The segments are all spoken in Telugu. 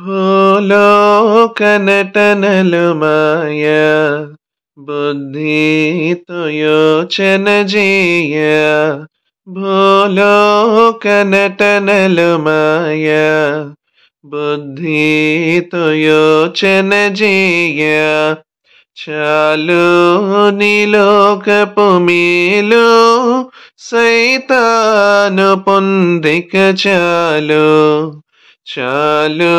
ಭೋಲೋಕನಟನಲುಮಾಯ ബുദ്ധിതുയോചനജീയ ഭൂലോകനടനലുമായ ബുദ്ധിതുയോചനജീയ ചാലോ നിലോകപുമീലോ സൈതാനു പൊന്തിക്ക ചാലോ చాలు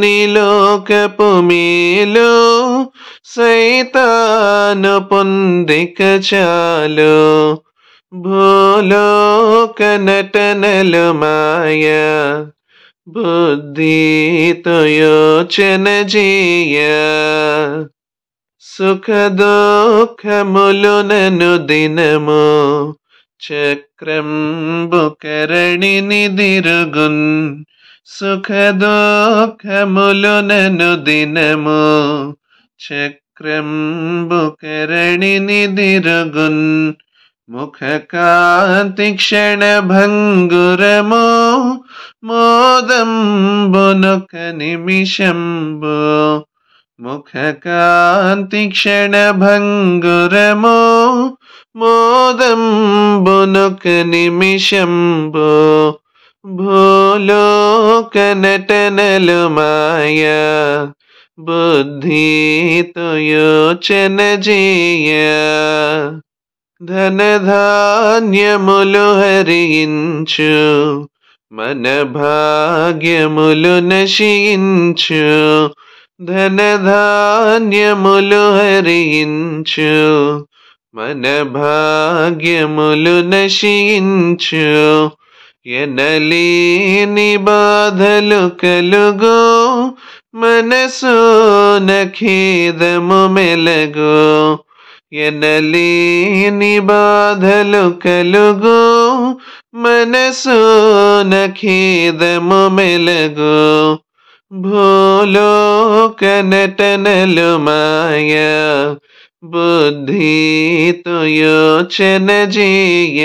నీలోకపు మేలు సైతాను పొందిక చాలు భూలోక నటనలు మాయ బుద్ధితో యోచన చేయ సుఖదుఖములు నను దినము చక్రం బుకరణిని దిరుగున్ సుఖదుఃఖములుననుదినము చక్రంబుకరణినిదిరగున్ ముఖకాతిక్షణభంగురము మోదంబునొక నిమిషంబు ముఖకాంతిక్షణభంగురము మోదంబునొక నిమిషంబు భూలో കനട്ടനലുമായ ബുദ്ധി തുയോചനജീയ ధనధాన్యములు హరించు మన భాగ్యములు నశించు ధనధాన్యములు హరించు మన భాగ్యములు నశించు ಎನ್ನಲೀನಿ ಬಾಧಲು ಕಲುಗೋ ಮನಸ್ಸು ನಖೇದಮು ಮೆಲಗೋ ಎನ್ನಲೀನಿ ಬಾಧಲು ಕಲುಗೋ ಮನಸ್ಸು ನಖೇದಮು ಮೆಲಗೋ ಭೋಲೋ ಕನಟನಲು ಮಾಯ ಬುದ್ಧಿ ತುಯೋಚನ ಜೀಯ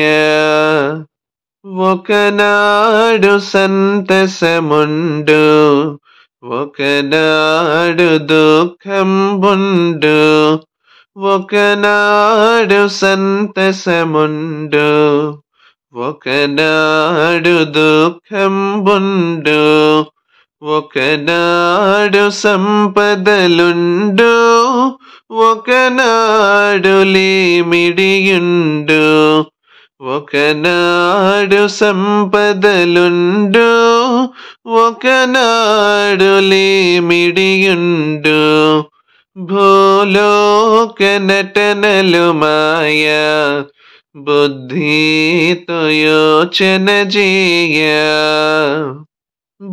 ఒకనాడు సంతసముండు ఒకనాడు దుఃఖంబుండు ఒకనాడు సంతసముండు ఒకనాడు దుఃఖంబుండు ఒకనాడు సంపదలుండు ఒకనాడు లేమిడియుండు ఒకనాడు సంపదలుండు ఒకనాడు లేమిడియుండు భూలోక నటనలు మాయా బుద్ధితో యోచన చేయ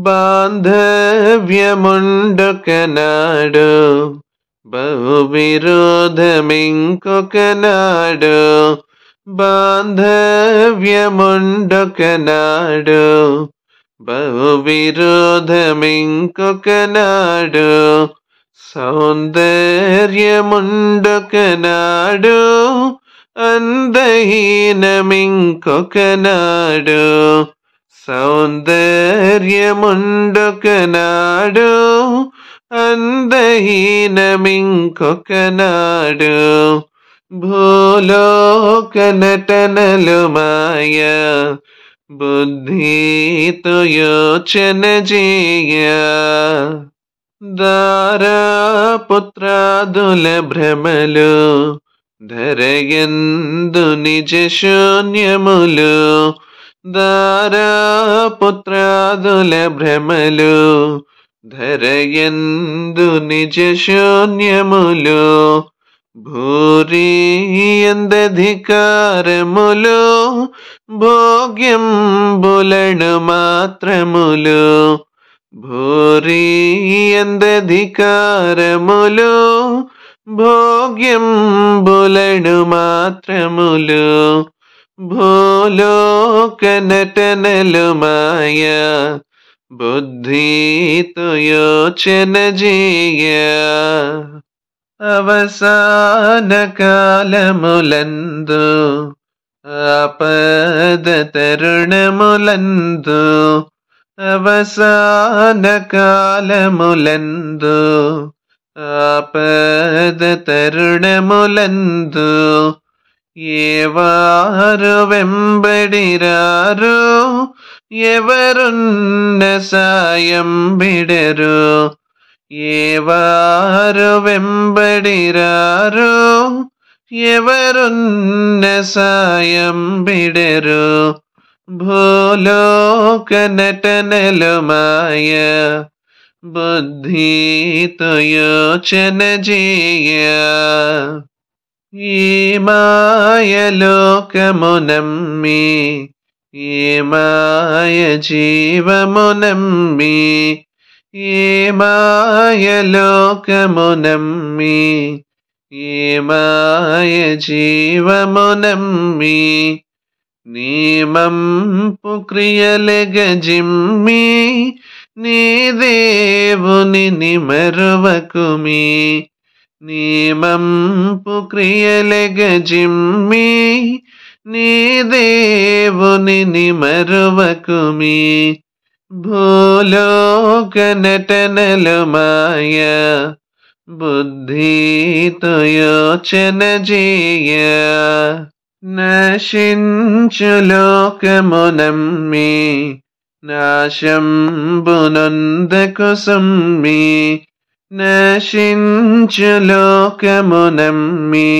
బాంధవ్యముండొకనాడు బహువిరోధమింకొకనాడు బాంధవ్యముండొకనాడు బహు విరోధమింకొకనాడు సౌందర్యముండొకనాడు అందహీనమింకొకనాడు സൗന്ദര്യമുണ്ടൊക്കനാടു അന്തഹീനമിങ്കൊക്കനാടു భూలోక నటనలు మాయ బుద్ధితో యోచన చేయ దారాపుత్రాదుల భ్రమలు ధరయందు నిజ శూన్యములు దారాపుత్రాదుల భ్రమలు ధరయందు నిజ శూన్యములు భూరి ఎందధికారములు భోగ్యం బులణ మాత్రములు భూరి ఎందధికారములు భోగ్యం బులణ మాత్రములు భూలోక నటనలు మాయా బుద్ధితో యోచన జయ അവസാന കാലമുലന്തു ആപദ തരുണമുലന്തു അവസാന കാലമുലന്തു ആപദ തരുണമുലന്തു ఏవారు వెంబడిరారు ఎవరున్న సాయం బిడరు ఏవారు వెంబడిరారు ఎవరున్న సాయం బిడరు భూలోక నటనలుమాయ ബുദ്ധിത്തു യോചന ചെയ്യ ഈ മായലോകമുനമ്മി ഈ മായ ജീവമുനമ്മി ఏమాయలోకమునమ్మి ఏమాయ జీవమునమ్మి నీమంపు క్రియలెగజిమ్మి నీ దేవుని నిమరువకుమి నీమంపు క్రియలెగజిమ్మి నీ దేవుని మరువకుమి ഭൂലോകനടനലുമായ ബുദ്ധി തുയോചന ചെയ്യ നശിഞ്ചു ലോകമുനമ്മി നാശം പുനന്ദകുസുമ്മി നശിഞ്ചു ലോകമുനമ്മി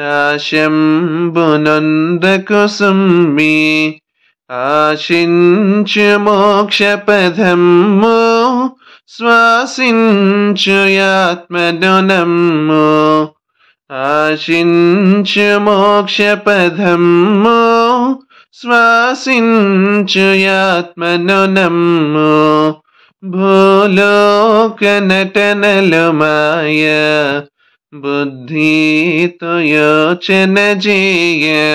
നാശം പുനന്ദകുസുമ്മി आञ्चु मोक्षपथम् स्वासिञ्चुयात्मनोनम् आञ्चु मोक्षपथम् स्वासिञ्चुयात्मनोनम् भूलोकनटनलमाय बुद्धितु योचन जेया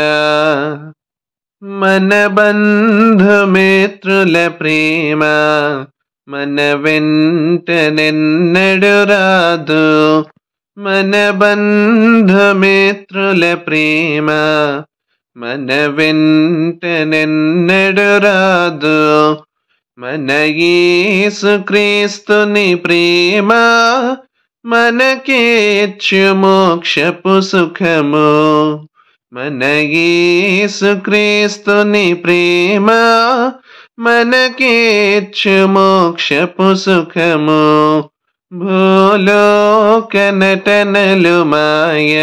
మనబంధుమిత్రుల ప్రేమ మన వెంట నిన్నడు రాదు మన బంధుమిత్రుల ప్రేమ మన వెంట నిన్నడు రాదు మన యేసుక్రీస్తుని ప్రేమ మనకేచ్చు మోక్షపు సుఖము ನನಗೆ ಸುಕ್ರಿಸ್ತುನಿ ಪ್ರೇಮ మనకిచ్చు మోక్షపు సుఖము భూలోకనటనలు మాయ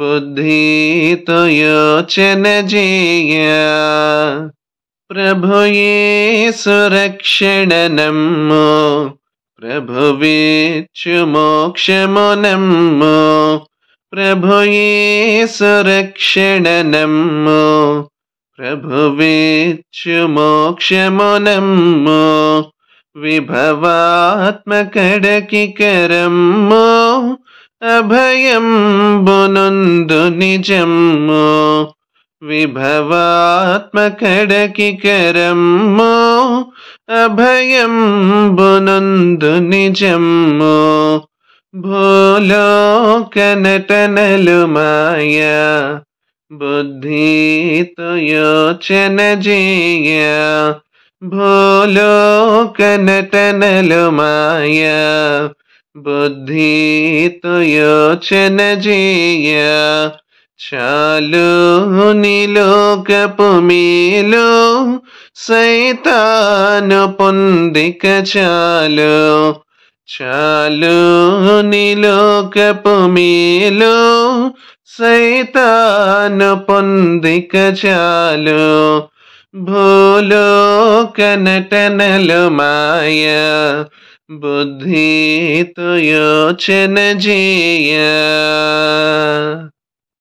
బుద్ధితో యోచన చేయ ప్రభుయే సురక్షణనమ్ము ప్రభువిచ్చు మోక్షము నమ్ము प्रभुये ई सुरक्षिणनम् प्रभुविषु मोक्ष अभयम् विभवात्मकडकि करम् अभयं बुनोन् दु निजम् अभयं टनल माया बुद्धि तो जिया भोलो भोलोकनटनलुमाया बुद्धितयोचनजेया तो भोलोकनटनलुमाया बुद्धितयोचनजेया चालो नीलोकपुमिलो सैतानुपुन्दिक चालू लु नोकपमील शैतनपन्धीक सैतान भोलोक नटनल माया बुद्धि तु यो जिया